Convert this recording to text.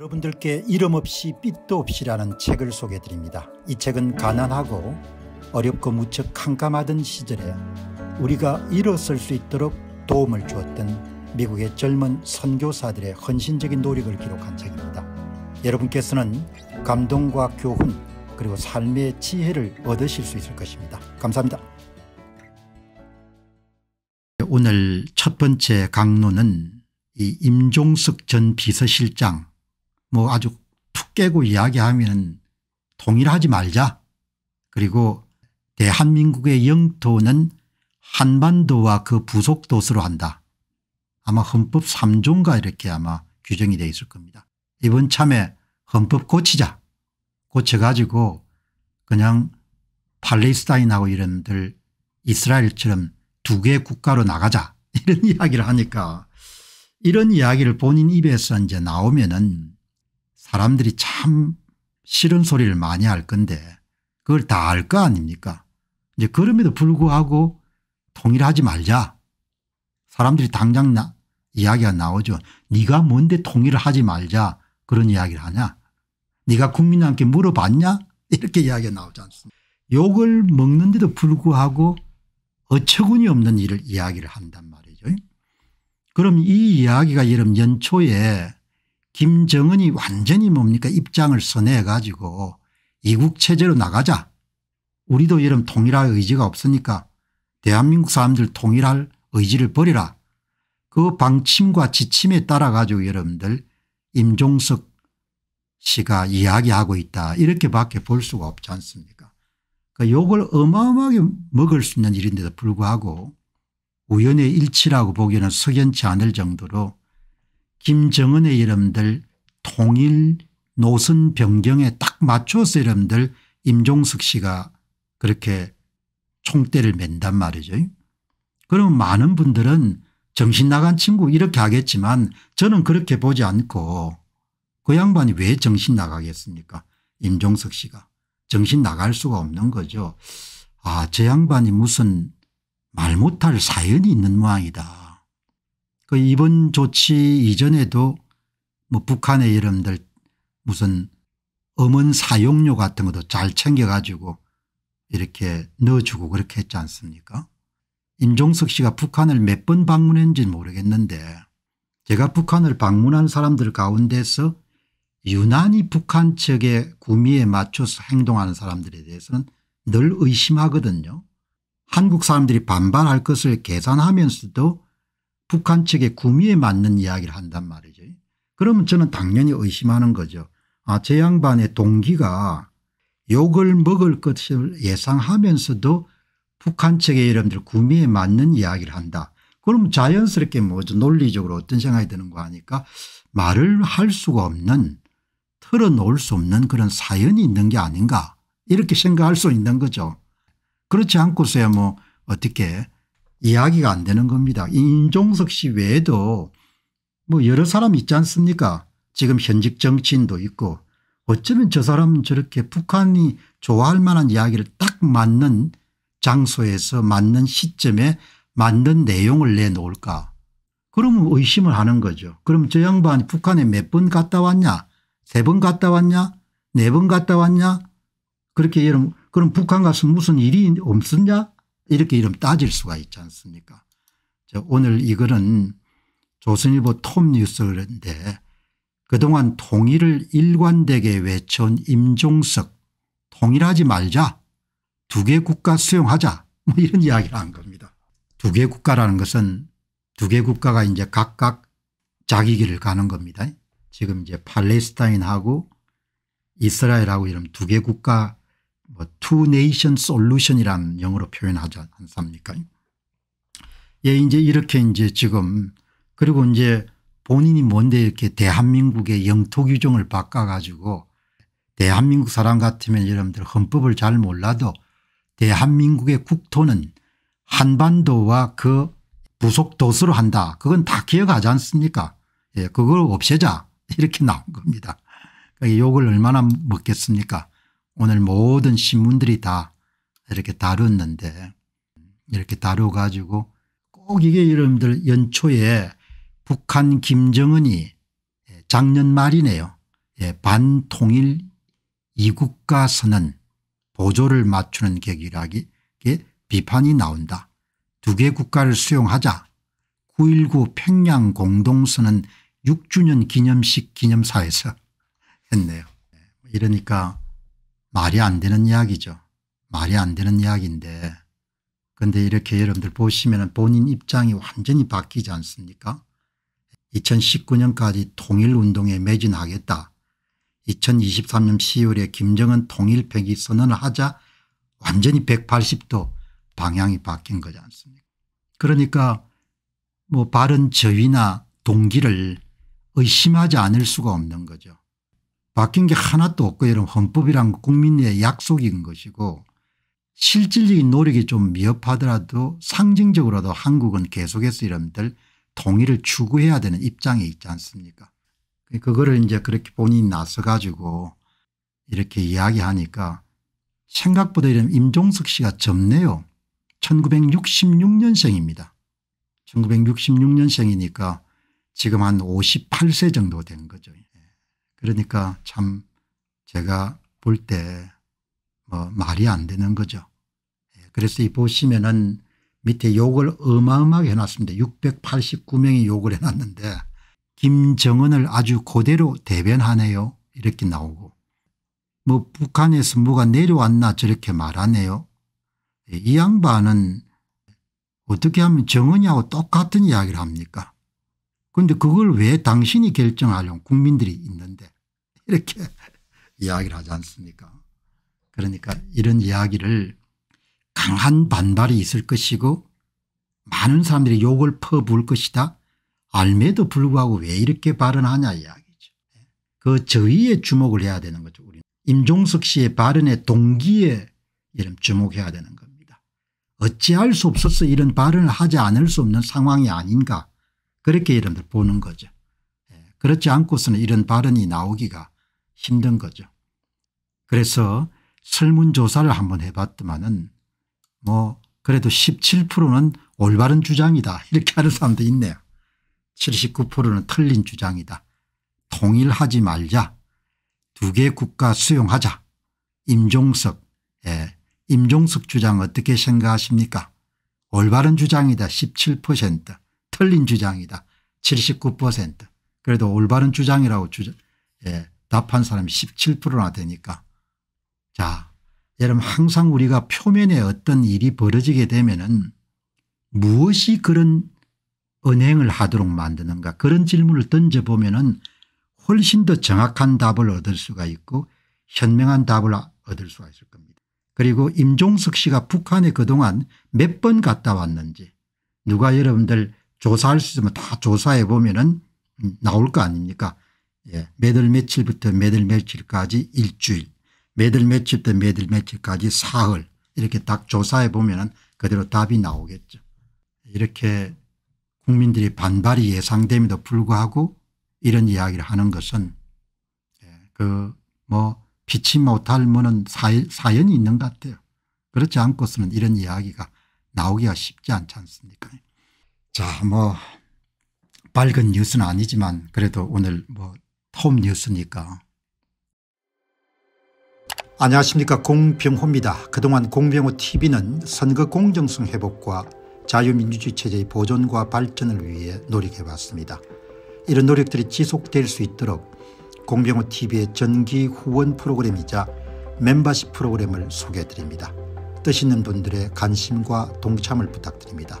여러분들께 이름 없이 빛도 없이라는 책을 소개해 드립니다. 이 책은 가난하고 어렵고 무척 캄캄하던 시절에 우리가 일어설 수 있도록 도움을 주었던 미국의 젊은 선교사들의 헌신적인 노력을 기록한 책입니다. 여러분께서는 감동과 교훈 그리고 삶의 지혜를 얻으실 수 있을 것입니다. 감사합니다. 오늘 첫 번째 강론은 이 임종석 전 비서실장 뭐 아주 툭 깨고 이야기하면 통일하지 말자 그리고 대한민국의 영토는 한반도와 그 부속도서로 한다. 아마 헌법 3종가 이렇게 아마 규정이 되어 있을 겁니다. 이번 참에 헌법 고치자 고쳐가지고 그냥 팔레스타인하고 이런들 이스라엘처럼 두 개의 국가로 나가자 이런 이야기를 하니까 이런 이야기를 본인 입에서 이제 나오면은 사람들이 참 싫은 소리를 많이 할 건데 그걸 다 알 거 아닙니까 이제 그럼에도 불구하고 통일하지 말자 사람들이 당장 나, 이야기가 나오죠 네가 뭔데 통일을 하지 말자 그런 이야기를 하냐 네가 국민한테 물어봤냐 이렇게 이야기가 나오지 않습니까 욕을 먹는데도 불구하고 어처구니 없는 일을 이야기를 한단 말이죠 그럼 이 이야기가 여러분 연초에 김정은이 완전히 뭡니까 입장을 선해 가지고 이국체제로 나가자 우리도 이런 통일할 의지가 없으니까 대한민국 사람들 통일할 의지를 버리라 그 방침과 지침에 따라 가지고 여러분들 임종석 씨가 이야기하고 있다 이렇게밖에 볼 수가 없지 않습니까 그러니 욕을 어마어마하게 먹을 수 있는 일인데도 불구하고 우연의 일치라고 보기에는 석연치 않을 정도로 김정은의 이름들 통일 노선 변경에 딱 맞춰서 이름들 임종석 씨가 그렇게 총대를 맨단 말이죠. 그럼 많은 분들은 정신 나간 친구 이렇게 하겠지만 저는 그렇게 보지 않고 그 양반이 왜 정신 나가겠습니까 임종석 씨가 정신 나갈 수가 없는 거죠. 아저 양반이 무슨 말 못할 사연이 있는 모양이다 그 이번 조치 이전에도 뭐 북한의 이름들 무슨 음원 사용료 같은 것도 잘 챙겨가지고 이렇게 넣어주고 그렇게 했지 않습니까 임종석 씨가 북한을 몇 번 방문했는지 모르겠는데 제가 북한을 방문한 사람들 가운데서 유난히 북한 측의 구미에 맞춰서 행동하는 사람들에 대해서는 늘 의심하거든요. 한국 사람들이 반발할 것을 계산하면서도 북한 측의 구미에 맞는 이야기를 한단 말이죠. 그러면 저는 당연히 의심하는 거죠. 아, 제 양반의 동기가 욕을 먹을 것을 예상하면서도 북한 측의 여러분들 구미에 맞는 이야기를 한다. 그럼 자연스럽게 뭐죠 논리적으로 어떤 생각이 드는 거 하니까 말을 할 수가 없는 털어놓을 수 없는 그런 사연이 있는 게 아닌가 이렇게 생각할 수 있는 거죠. 그렇지 않고서야 뭐 어떻게 이야기가 안 되는 겁니다. 임종석 씨 외에도 뭐 여러 사람 있지 않습니까 지금 현직 정치인도 있고 어쩌면 저 사람은 저렇게 북한이 좋아할 만한 이야기를 딱 맞는 장소에서 맞는 시점에 맞는 내용을 내놓을까 그러면 의심을 하는 거죠. 그럼 저 양반이 북한에 몇 번 갔다 왔냐 세 번 갔다 왔냐 네 번 갔다 왔냐 그렇게 여러분 그럼 북한 가서 무슨 일이 없었냐 이렇게 이름 따질 수가 있지 않습니까 오늘 이 글은 조선일보 톱뉴스인데 그동안 통일을 일관되게 외쳐온 임종석 통일하지 말자 두 개 국가 수용하자 뭐 이런 이야기를 한 겁니다. 두 개 국가라는 것은 두 개 국가가 이제 각각 자기 길을 가는 겁니다. 지금 이제 팔레스타인하고 이스라엘하고 이런 두 개 국가 뭐 two nation 이란 영어로 표현하지 않습니까? 예, 이제 이렇게 이제 지금 그리고 이제 본인이 뭔데 이렇게 대한민국의 영토 규정을 바꿔가지고 대한민국 사람 같으면 여러분들 헌법을 잘 몰라도 대한민국의 국토는 한반도와 그 부속 도서로 한다. 그건 다 기억하지 않습니까? 예, 그걸 없애자 이렇게 나온 겁니다. 그러니까 욕을 얼마나 먹겠습니까? 오늘 모든 신문들이 다 이렇게 다뤘는데 이렇게 다뤄가지고 꼭 이게 여러분들 연초에 북한 김정은이 예, 작년 말이네요. 예, 반통일 이국가 선언 보조를 맞추는 계기라기 비판이 나온다. 두 개 국가를 수용하자 9.19 평양 공동선언 6주년 기념식 기념사에서 했네요. 예, 이러니까 말이 안 되는 이야기죠. 말이 안 되는 이야기인데 근데 이렇게 여러분들 보시면 본인 입장이 완전히 바뀌지 않습니까 2019년까지 통일운동에 매진하겠다. 2023년 10월에 김정은 통일폐기 선언을 하자 완전히 180도 방향이 바뀐 거지 않습니까 그러니까 뭐 바른 저위나 동기를 의심하지 않을 수가 없는 거죠. 바뀐 게 하나도 없고 이런 헌법이란 국민의 약속인 것이고 실질적인 노력이 좀 미흡하더라도 상징적으로도 한국은 계속해서 이런들 동의를 추구해야 되는 입장에 있지 않습니까 그거를 이제 그렇게 본인이 나서 가지고 이렇게 이야기하니까 생각보다 이런 임종석 씨가 젊네요. 1966년생입니다. 1966년생이니까 지금 한 58세 정도 된 거죠. 그러니까 참 제가 볼 때 뭐 말이 안 되는 거죠. 예, 그래서 이 보시면은 밑에 욕을 어마어마하게 해놨습니다. 689명이 욕을 해놨는데 김정은을 아주 고대로 대변하네요. 이렇게 나오고 뭐 북한에서 뭐가 내려왔나 저렇게 말하네요. 예, 이 양반은 어떻게 하면 정은이하고 똑같은 이야기를 합니까 그런데 그걸 왜 당신이 결정하려고 국민들이 있는데 이렇게 이야기를 하지 않습니까 그러니까 이런 이야기를 강한 반발이 있을 것이고 많은 사람들이 욕을 퍼부을 것이다 알매도 불구하고 왜 이렇게 발언하냐 이야기죠. 그 저의에 주목을 해야 되는 거죠. 우리는. 임종석 씨의 발언의 동기에 이름 주목해야 되는 겁니다. 어찌할 수 없어서 이런 발언을 하지 않을 수 없는 상황이 아닌가 그렇게 여러분들 보는 거죠. 예, 그렇지 않고서는 이런 발언이 나오기가 힘든 거죠. 그래서 설문조사를 한번 해봤더만은 뭐 그래도 17%는 올바른 주장이다 이렇게 하는 사람도 있네요. 79%는 틀린 주장이다. 통일하지 말자. 두 개 국가 수용하자. 임종석 예. 임종석 주장 어떻게 생각하십니까 올바른 주장이다 17% 틀린 주장이다. 79% 그래도 올바른 주장이라고 주장, 예, 답한 사람이 17%나 되니까 자 여러분 항상 우리가 표면에 어떤 일이 벌어지게 되면은 무엇이 그런 은행을 하도록 만드는가 그런 질문을 던져보면은 훨씬 더 정확한 답을 얻을 수가 있고 현명한 답을 얻을 수가 있을 겁니다. 그리고 임종석 씨가 북한에 그동안 몇 번 갔다 왔는지 누가 여러분들 조사할 수 있으면 다 조사해 보면은 나올 거 아닙니까? 예. 매달 며칠부터 매달 며칠까지 일주일, 매달 며칠부터 매달 며칠까지 사흘 이렇게 딱 조사해 보면은 그대로 답이 나오겠죠. 이렇게 국민들이 반발이 예상됨에도 불구하고 이런 이야기를 하는 것은 예, 그뭐 피치 못할 뭐는 사연이 있는 것 같아요. 그렇지 않고서는 이런 이야기가 나오기가 쉽지 않지 않습니까? 자, 뭐 밝은 뉴스는 아니지만 그래도 오늘 뭐톱 뉴스니까. 안녕하십니까 공병호입니다. 그동안 공병호 tv는 선거 공정성 회복과 자유민주주의 체제의 보존과 발전을 위해 노력해왔습니다. 이런 노력들이 지속될 수 있도록 공병호 tv의 전기 후원 프로그램이자 멤버십 프로그램을 소개해드립니다. 뜻 있는 분들의 관심과 동참을 부탁드립니다.